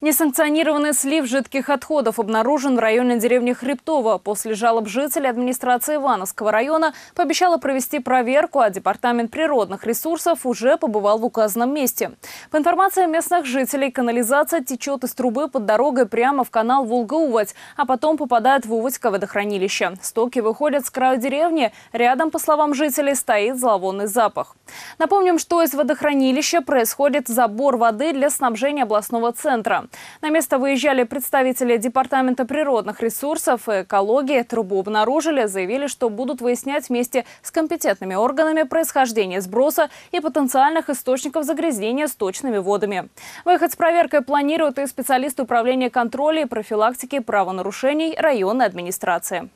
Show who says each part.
Speaker 1: Несанкционированный слив жидких отходов обнаружен в районе деревни Хребтова. После жалоб жителей администрация Ивановского района пообещала провести проверку, а Департамент природных ресурсов уже побывал в указанном месте. По информации местных жителей, канализация течет из трубы под дорогой прямо в канал Волга-Уводь, а потом попадает в Уводьское водохранилище. Стоки выходят с края деревни. Рядом, по словам жителей, стоит зловонный запах. Напомним, что из водохранилища происходит забор воды для снабжения областного центра. На место выезжали представители Департамента природных ресурсов и экологии. Трубу обнаружили, заявили, что будут выяснять вместе с компетентными органами происхождение сброса и потенциальных источников загрязнения сточными водами. Выход с проверкой планируют и специалисты Управления контроля и профилактики правонарушений районной администрации.